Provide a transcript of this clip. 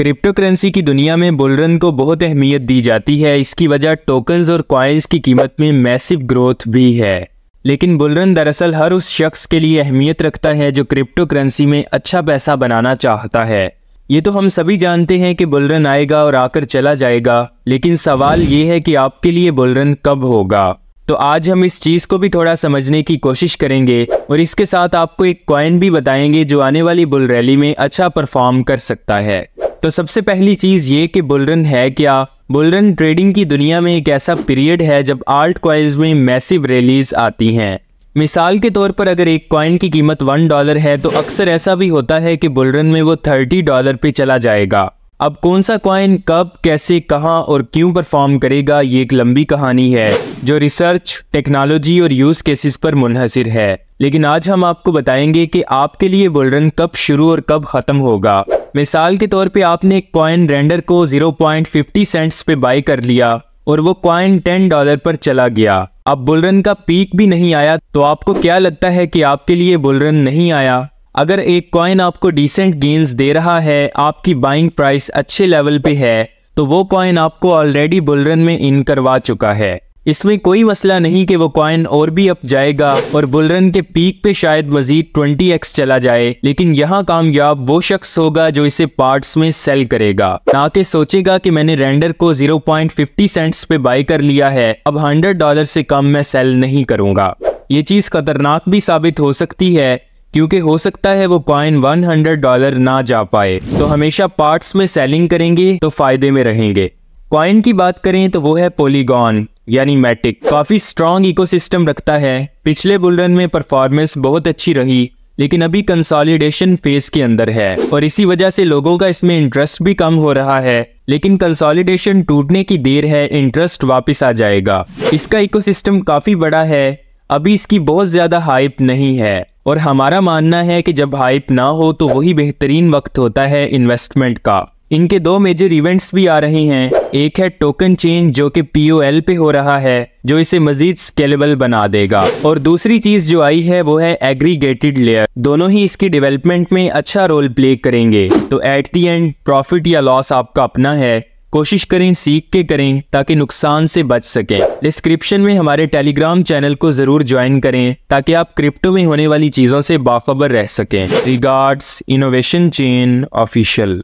crypto currency की दुनिया में बुलरन को बहुत अहमियत दी जाती है इसकी वजह टोकन्स और कॉइन्स की कीमत में मैसिव ग्रोथ भी है लेकिन बुलरन दरअसल हर उस शख्स के लिए अहमियत रखता है जो क्रिप्टो करेंसी में अच्छा पैसा बनाना चाहता है ये तो हम सभी जानते हैं कि बुलरन आएगा और आकर चला जाएगा लेकिन सवाल ये है कि आपके लिए बुलरन कब होगा तो आज हम इस चीज़ को भी थोड़ा समझने की कोशिश करेंगे और इसके साथ आपको एक कॉइन भी बताएंगे जो आने वाली बुल रैली में अच्छा परफॉर्म कर सकता है तो सबसे पहली चीज़ ये कि बुलरन है क्या बुलरन ट्रेडिंग की दुनिया में एक ऐसा पीरियड है जब आर्ट क्वाइंस में मैसिव रैलीज आती हैं मिसाल के तौर पर अगर एक कॉइन की कीमत वन डॉलर है तो अक्सर ऐसा भी होता है कि बुलरन में वो थर्टी डॉलर पे चला जाएगा अब कौन सा कॉइन कब कैसे कहाँ और क्यों परफॉर्म करेगा ये एक लंबी कहानी है जो रिसर्च टेक्नोलॉजी और यूज़ केसेस पर मुनहसर है लेकिन आज हम आपको बताएंगे कि आपके लिए बुलरन कब शुरू और कब ख़त्म होगा मिसाल के तौर पे आपने कॉइन रेंडर को 0.50 सेंट्स पे बाई कर लिया और वो कॉइन 10 डॉलर पर चला गया अब बुलरन का पीक भी नहीं आया तो आपको क्या लगता है कि आपके लिए बुलरन नहीं आया अगर एक कॉइन आपको डिसेंट गेंस दे रहा है आपकी बाइंग प्राइस अच्छे लेवल पे है तो वो कॉइन आपको ऑलरेडी बुलरन में इन करवा चुका है इसमें कोई मसला नहीं कि वो कॉइन और भी अप जाएगा और बुलरन के पीक पे शायद मजीद 20x चला जाए लेकिन यहाँ कामयाब वो शख्स होगा जो इसे पार्ट्स में सेल करेगा ना कि सोचेगा कि मैंने रेंडर को 0.50 सेंट्स पे बाई कर लिया है अब 100 डॉलर से कम मैं सेल नहीं करूँगा ये चीज़ खतरनाक भी साबित हो सकती है क्योंकि हो सकता है वो कॉइन 100 डॉलर ना जा पाए तो हमेशा पार्ट्स में सेलिंग करेंगे तो फायदे में रहेंगे कॉइन की बात करें तो वो है पोलीगॉन यानी मैटिक काफी स्ट्रॉन्ग इकोसिस्टम रखता है पिछले बुलरन में परफॉर्मेंस बहुत अच्छी रही लेकिन अभी कंसोलिडेशन फेज के अंदर है और इसी वजह से लोगों का इसमें इंटरेस्ट भी कम हो रहा है लेकिन कंसोलिडेशन टूटने की देर है इंटरेस्ट वापस आ जाएगा इसका इकोसिस्टम काफी बड़ा है अभी इसकी बहुत ज्यादा हाइप नहीं है और हमारा मानना है कि जब हाइप ना हो तो वही बेहतरीन वक्त होता है इन्वेस्टमेंट का इनके दो मेजर इवेंट्स भी आ रहे हैं एक है टोकन चेंज जो कि पीओएल पे हो रहा है जो इसे मजीद स्केलेबल बना देगा और दूसरी चीज जो आई है वो है एग्रीगेटेड लेयर दोनों ही इसकी डेवलपमेंट में अच्छा रोल प्ले करेंगे तो एट दी एंड प्रॉफिट या लॉस आपका अपना है कोशिश करें सीख के करें ताकि नुकसान से बच सकें डिस्क्रिप्शन में हमारे टेलीग्राम चैनल को जरूर ज्वाइन करें ताकि आप क्रिप्टो में होने वाली चीजों से बाखबर रह सकें रिगार्ड्स इनोवेशन चेन ऑफिशियल